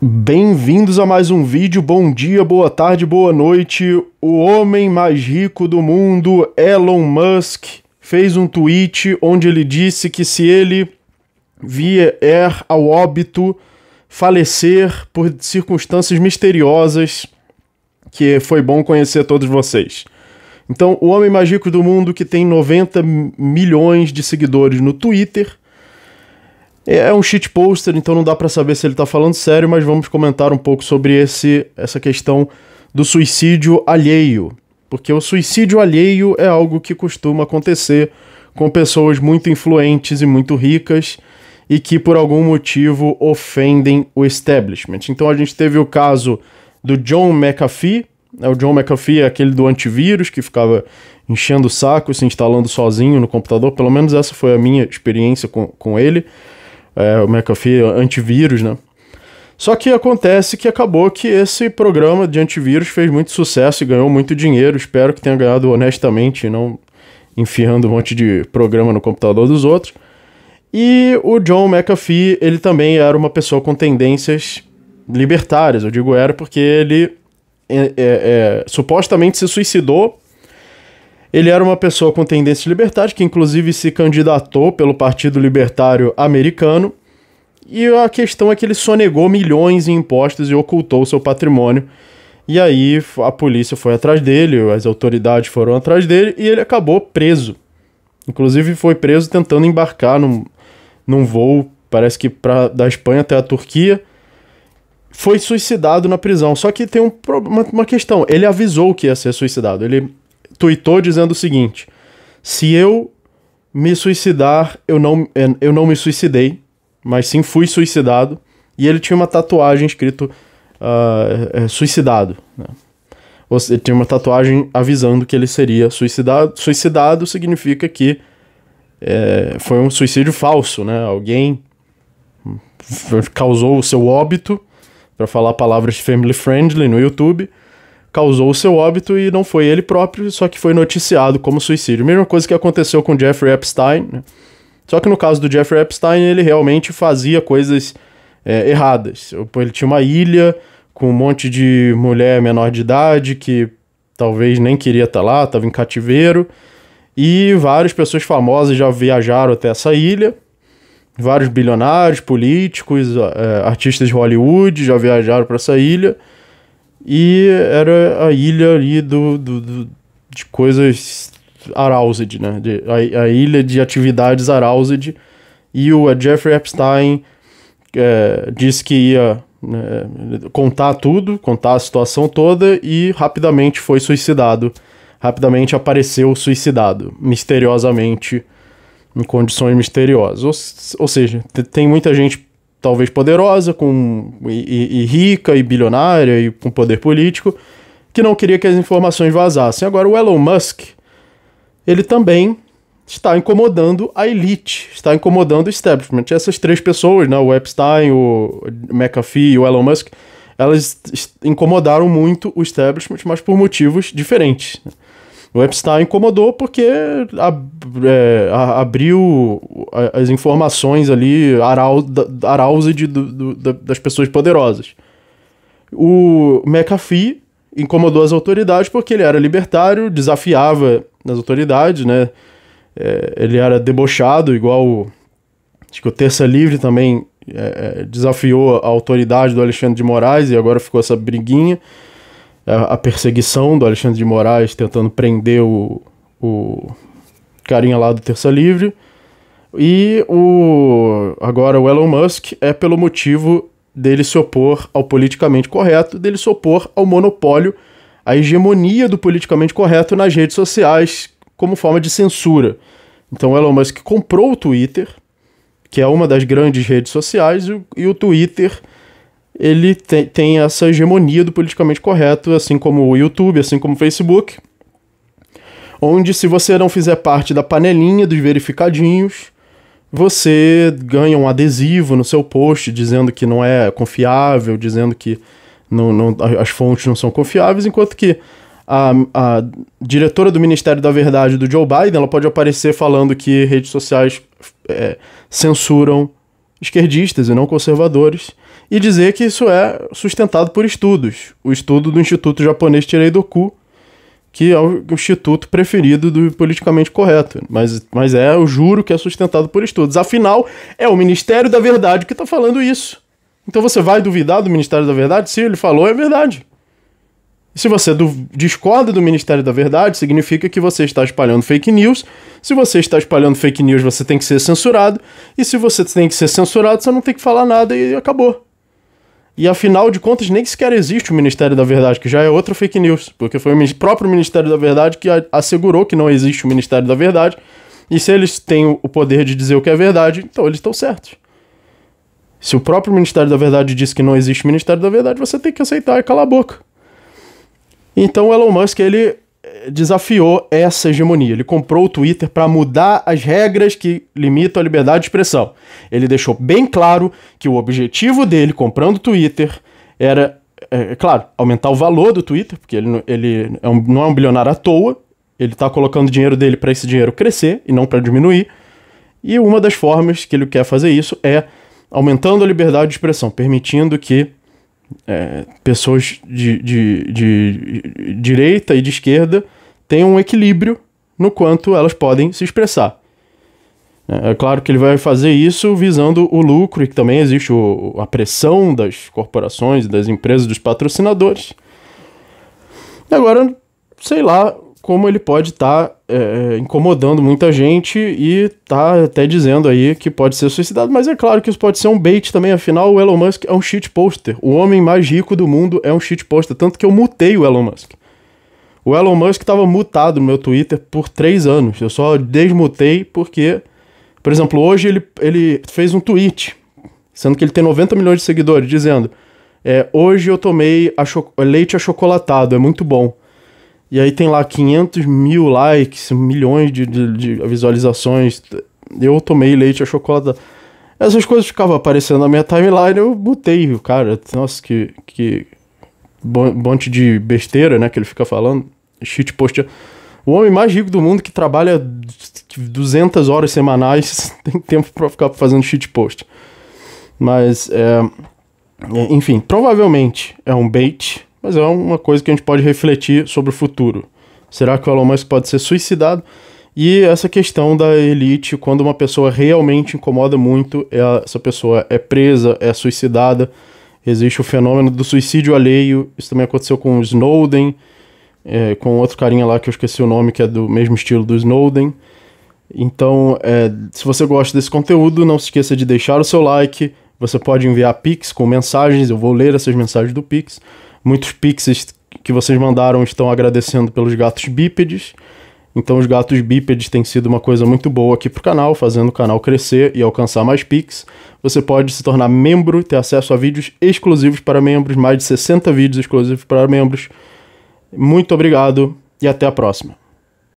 Bem-vindos a mais um vídeo. Bom dia, boa tarde, boa noite. O homem mais rico do mundo, Elon Musk, fez um tweet onde ele disse que se ele vier ao óbito, falecer por circunstâncias misteriosas, que foi bom conhecer todos vocês. Então, o homem mais rico do mundo, que tem 90 milhões de seguidores no Twitter, é, é um shit poster, então não dá para saber se ele tá falando sério, mas vamos comentar um pouco sobre esse, essa questão do suicídio alheio. Porque o suicídio alheio é algo que costuma acontecer com pessoas muito influentes e muito ricas e que por algum motivo ofendem o establishment. Então a gente teve o caso do John McAfee, né? o John McAfee é aquele do antivírus que ficava enchendo o saco, se instalando sozinho no computador, pelo menos essa foi a minha experiência com, com ele é, o McAfee é antivírus, né? Só que acontece que acabou que esse programa de antivírus fez muito sucesso e ganhou muito dinheiro. Espero que tenha ganhado honestamente, não enfiando um monte de programa no computador dos outros. E o John McAfee, ele também era uma pessoa com tendências libertárias. Eu digo era porque ele é, é, é supostamente se suicidou ele era uma pessoa com tendência libertária, que inclusive se candidatou pelo Partido Libertário Americano. E a questão é que ele sonegou milhões em impostos e ocultou seu patrimônio. E aí a polícia foi atrás dele, as autoridades foram atrás dele e ele acabou preso. Inclusive foi preso tentando embarcar num, num voo, parece que pra, da Espanha até a Turquia. Foi suicidado na prisão. Só que tem um, uma, uma questão: ele avisou que ia ser suicidado. Ele tweetou dizendo o seguinte: Se eu me suicidar, eu não, é, eu não me suicidei, mas sim fui suicidado. E ele tinha uma tatuagem escrito uh, suicidado. Né? Ele tinha uma tatuagem avisando que ele seria suicidado. Suicidado significa que é, foi um suicídio falso, né? Alguém causou o seu óbito, para falar palavras family friendly no YouTube causou o seu óbito e não foi ele próprio, só que foi noticiado como suicídio. Mesma coisa que aconteceu com Jeffrey Epstein. Né? Só que no caso do Jeffrey Epstein, ele realmente fazia coisas é, erradas. Ele tinha uma ilha com um monte de mulher menor de idade que talvez nem queria estar tá lá, estava em cativeiro. E várias pessoas famosas já viajaram até essa ilha. Vários bilionários, políticos, é, artistas de Hollywood já viajaram para essa ilha. E era a ilha ali do, do, do de coisas aroused, né? De, a, a, ilha de atividades aroused. E o Jeffrey Epstein é, disse que ia né, contar tudo, contar a situação toda e rapidamente foi suicidado. Rapidamente apareceu suicidado, misteriosamente, em condições misteriosas. Ou, ou seja, tem muita gente talvez poderosa, com, e, e, rica, e bilionária, e com poder político, que não queria que as informações vazassem. Agora, o Elon Musk, ele também está incomodando a elite, está incomodando o establishment. Essas três pessoas, né, o Epstein, o McAfee e o Elon Musk, elas incomodaram muito o establishment, mas por motivos diferentes. O Epstein incomodou porque ab é, abriu as informações ali aroused do, do, das pessoas poderosas. O McAfee incomodou as autoridades porque ele era libertário, desafiava as autoridades, né? É, ele era debochado, igual o, acho que o Terça Livre também é, é, desafiou a autoridade do Alexandre de Moraes e agora ficou essa briguinha, a, a perseguição do Alexandre de Moraes tentando prender o, o carinha lá do Terça Livre. E o agora o Elon Musk é pelo motivo dele se opor ao politicamente correto, dele se opor ao monopólio, à hegemonia do politicamente correto nas redes sociais como forma de censura. Então o Elon Musk comprou o Twitter, que é uma das grandes redes sociais, e o Twitter ele tem, tem essa hegemonia do politicamente correto, assim como o YouTube, assim como o Facebook, onde se você não fizer parte da panelinha dos verificadinhos, você ganha um adesivo no seu post dizendo que não é confiável, dizendo que não, não, as fontes não são confiáveis, enquanto que a, a, diretora do Ministério da Verdade do Joe Biden ela pode aparecer falando que redes sociais é, censuram esquerdistas e não conservadores e dizer que isso é sustentado por estudos. O estudo do Instituto Japonês Tirei do Cu que é o instituto preferido do politicamente correto. Mas, mas é o juro que é sustentado por estudos. Afinal, é o Ministério da Verdade que está falando isso. Então você vai duvidar do Ministério da Verdade? Se ele falou, é verdade. Se você discorda do Ministério da Verdade, significa que você está espalhando fake news. Se você está espalhando fake news, você tem que ser censurado. E se você tem que ser censurado, você não tem que falar nada e acabou. E afinal de contas, nem sequer existe o Ministério da Verdade, que já é outra fake news, porque foi o próprio Ministério da Verdade que assegurou que não existe o Ministério da Verdade. E se eles têm o poder de dizer o que é verdade, então eles estão certos. Se o próprio Ministério da Verdade diz que não existe Ministério da Verdade, você tem que aceitar e calar a boca. Então o Elon Musk, ele desafiou essa hegemonia. Ele comprou o Twitter para mudar as regras que limitam a liberdade de expressão. Ele deixou bem claro que o objetivo dele comprando o Twitter era, é, é claro, aumentar o valor do Twitter, porque ele, ele é um, não é um bilionário à toa. Ele está colocando o dinheiro dele para esse dinheiro crescer e não para diminuir. E uma das formas que ele quer fazer isso é aumentando a liberdade de expressão, permitindo que é, pessoas de, de, de direita e de esquerda têm um equilíbrio no quanto elas podem se expressar. É, é claro que ele vai fazer isso visando o lucro, e que também existe o, a pressão das corporações, das empresas, dos patrocinadores. Agora, sei lá, como ele pode estar tá, é, é, incomodando muita gente e tá até dizendo aí que pode ser suicidado, mas é claro que isso pode ser um bait também, afinal o Elon Musk é um shit poster. O homem mais rico do mundo é um shit poster, tanto que eu mutei o Elon Musk. O Elon Musk estava mutado no meu Twitter por três anos. Eu só desmutei porque, por exemplo, hoje ele, ele fez um tweet, sendo que ele tem 90 milhões de seguidores, dizendo: é, Hoje eu tomei a leite achocolatado, é muito bom. E aí tem lá 500 mil likes, milhões de, de, de visualizações. Eu tomei leite a chocolate Essas coisas ficavam aparecendo na minha timeline, eu botei, o cara. Nossa, que, que monte de besteira, né? Que ele fica falando. Shit post. O homem mais rico do mundo que trabalha 200 horas semanais tem tempo para ficar fazendo shit post. Mas, é, enfim, provavelmente é um bait mas é uma coisa que a gente pode refletir sobre o futuro. Será que o Elon Musk pode ser suicidado? E essa questão da elite, quando uma pessoa realmente incomoda muito, é essa pessoa é presa, é suicidada. Existe o fenômeno do suicídio alheio. Isso também aconteceu com o Snowden, é, com outro carinha lá que eu esqueci o nome, que é do mesmo estilo do Snowden. Então, é, se você gosta desse conteúdo, não se esqueça de deixar o seu like. Você pode enviar Pix com mensagens, eu vou ler essas mensagens do Pix. Muitos pixies que vocês mandaram estão agradecendo pelos gatos bípedes. Então os gatos bípedes têm sido uma coisa muito boa aqui pro canal, fazendo o canal crescer e alcançar mais pix. Você pode se tornar membro ter acesso a vídeos exclusivos para membros, mais de 60 vídeos exclusivos para membros. Muito obrigado e até a próxima.